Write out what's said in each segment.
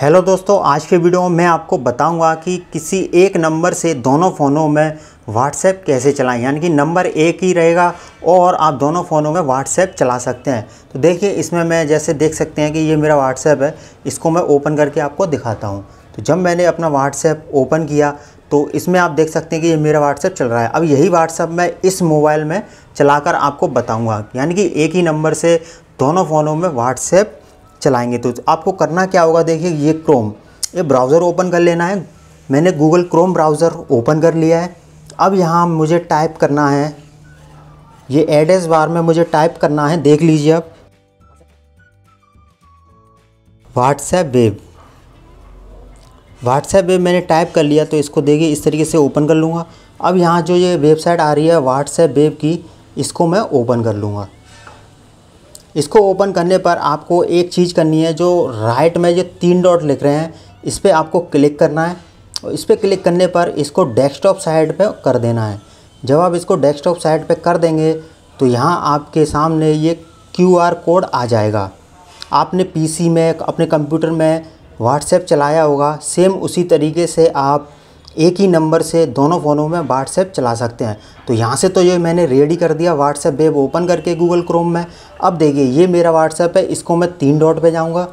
hello दोस्तों आज के वीडियो में मैं आपको बताऊंगा कि किसी एक नंबर से दोनों फ़ोनों में व्हाट्सएप कैसे चलाएं यानी कि नंबर एक ही रहेगा और आप दोनों फ़ोनों में व्हाट्सएप चला सकते हैं तो देखिए इसमें मैं जैसे देख सकते हैं कि ये मेरा व्हाट्सएप है इसको मैं ओपन करके आपको दिखाता हूँ तो जब मैंने अपना व्हाट्सएप ओपन किया तो इसमें आप देख सकते हैं कि ये मेरा व्हाट्सएप चल रहा है अब यही व्हाट्सएप मैं इस मोबाइल में चलाकर आपको बताऊँगा यानी कि एक ही नंबर से दोनों फ़ोनों में व्हाट्सएप चलाएंगे तो आपको करना क्या होगा देखिए ये क्रोम ये ब्राउज़र ओपन कर लेना है मैंने गूगल क्रोम ब्राउज़र ओपन कर लिया है अब यहाँ मुझे टाइप करना है ये एड्रेस बार में मुझे टाइप करना है देख लीजिए अब व्हाट्सएप वेब व्हाट्सएप वेब मैंने टाइप कर लिया तो इसको देखिए इस तरीके से ओपन कर लूँगा अब यहाँ जो ये वेबसाइट आ रही है व्हाट्सएप वेब की इसको मैं ओपन कर लूँगा इसको ओपन करने पर आपको एक चीज़ करनी है जो राइट में जो तीन डॉट लिख रहे हैं इस पर आपको क्लिक करना है और इस पर क्लिक करने पर इसको डेस्कटॉप साइड पे कर देना है जब आप इसको डेस्कटॉप साइड पे कर देंगे तो यहाँ आपके सामने ये क्यू आर कोड आ जाएगा आपने पीसी में अपने कंप्यूटर में व्हाट्सएप चलाया होगा सेम उसी तरीके से आप एक ही नंबर से दोनों फ़ोनों में व्हाट्सएप चला सकते हैं तो यहाँ से तो ये मैंने रेडी कर दिया व्हाट्सएप वेब ओपन करके गूगल क्रोम में अब देखिए ये मेरा व्हाट्सएप है इसको मैं तीन डॉट पे जाऊँगा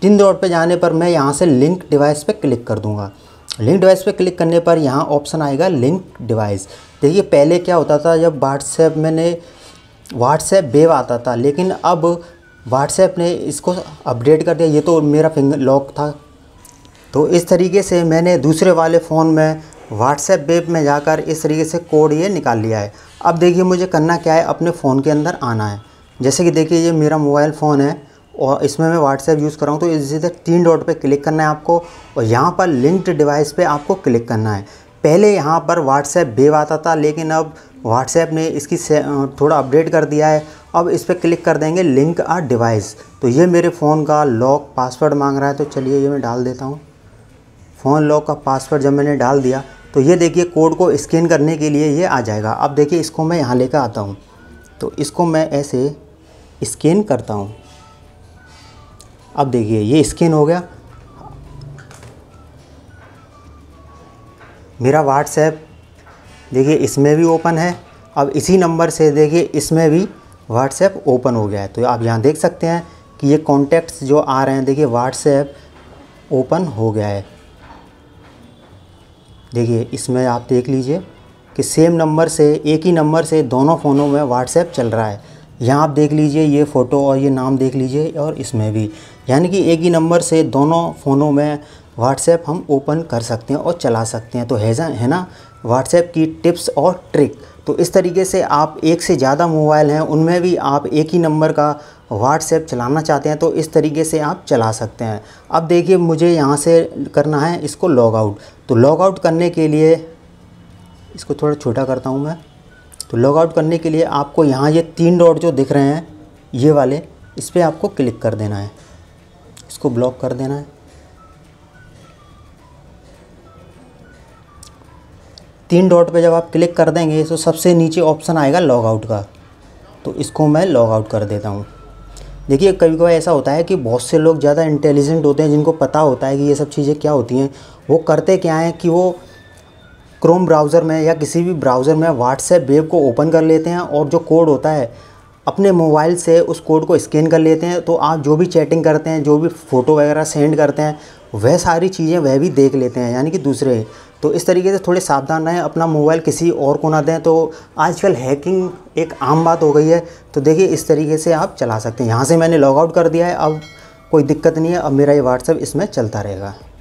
तीन डॉट पे जाने पर मैं यहाँ से लिंक डिवाइस पे क्लिक कर दूँगा लिंक डिवाइस पे क्लिक करने पर यहाँ ऑप्शन आएगा लिंक डिवाइस देखिए पहले क्या होता था जब व्हाट्सएप मैंने व्हाट्सएप वेब आता था लेकिन अब व्हाट्सएप ने इसको अपडेट कर दिया ये तो मेरा फिंगर लॉक था तो इस तरीके से मैंने दूसरे वाले फ़ोन में व्हाट्सएप वेब में जाकर इस तरीके से कोड ये निकाल लिया है अब देखिए मुझे करना क्या है अपने फ़ोन के अंदर आना है जैसे कि देखिए ये मेरा मोबाइल फ़ोन है और इसमें मैं व्हाट्सएप यूज़ कर रहा हूँ तो इसी तरह तीन डॉट पे क्लिक करना है आपको और यहाँ पर लिंक्ड डिवाइस पे आपको क्लिक करना है पहले यहाँ पर व्हाट्सएप बेब आता था लेकिन अब व्हाट्सएप ने इसकी थोड़ा अपडेट कर दिया है अब इस पर क्लिक कर देंगे लिंक आ डिवाइस तो ये मेरे फ़ोन का लॉक पासवर्ड मांग रहा है तो चलिए ये मैं डाल देता हूँ फ़ोन लॉक का पासवर्ड जब मैंने डाल दिया तो ये देखिए कोड को स्कैन करने के लिए ये आ जाएगा अब देखिए इसको मैं यहाँ लेकर आता हूँ तो इसको मैं ऐसे स्कैन करता हूँ अब देखिए ये स्कैन हो गया मेरा व्हाट्सएप देखिए इसमें भी ओपन है अब इसी नंबर से देखिए इसमें भी व्हाट्सएप ओपन हो गया है तो आप यहाँ देख सकते हैं कि ये कॉन्टैक्ट्स जो आ रहे हैं देखिए व्हाट्सएप ओपन हो गया है देखिए इसमें आप देख लीजिए कि सेम नंबर से एक ही नंबर से दोनों फ़ोनों में व्हाट्सएप चल रहा है यहाँ आप देख लीजिए ये फ़ोटो और ये नाम देख लीजिए और इसमें भी यानी कि एक ही नंबर से दोनों फ़ोनों में व्हाट्सएप हम ओपन कर सकते हैं और चला सकते हैं तो हैजा है ना व्हाट्सएप की टिप्स और ट्रिक तो इस तरीके से आप एक से ज़्यादा मोबाइल हैं उनमें भी आप एक ही नंबर का व्हाट्सएप चलाना चाहते हैं तो इस तरीके से आप चला सकते हैं अब देखिए मुझे यहाँ से करना है इसको लॉग आउट तो लॉग आउट करने के लिए इसको थोड़ा छोटा करता हूँ मैं तो लॉग आउट करने के लिए आपको यहाँ ये तीन डॉट जो दिख रहे हैं ये वाले इस पर आपको क्लिक कर देना है इसको ब्लॉक कर देना है तीन डॉट पे जब आप क्लिक कर देंगे तो सबसे नीचे ऑप्शन आएगा लॉग आउट का तो इसको मैं लॉग आउट कर देता हूँ देखिए कभी कभी ऐसा होता है कि बहुत से लोग ज़्यादा इंटेलिजेंट होते हैं जिनको पता होता है कि ये सब चीज़ें क्या होती हैं वो करते क्या हैं कि वो क्रोम ब्राउज़र में या किसी भी ब्राउज़र में व्हाट्सएप वेब को ओपन कर लेते हैं और जो कोड होता है अपने मोबाइल से उस कोड को स्कैन कर लेते हैं तो आप जो भी चैटिंग करते हैं जो भी फ़ोटो वगैरह सेंड करते हैं वह सारी चीज़ें वह भी देख लेते हैं यानी कि दूसरे तो इस तरीके से थोड़े सावधान रहें अपना मोबाइल किसी और को ना दें तो आजकल हैकिंग एक आम बात हो गई है तो देखिए इस तरीके से आप चला सकते हैं यहाँ से मैंने लॉगआउट कर दिया है अब कोई दिक्कत नहीं है अब मेरा ये व्हाट्सअप इसमें चलता रहेगा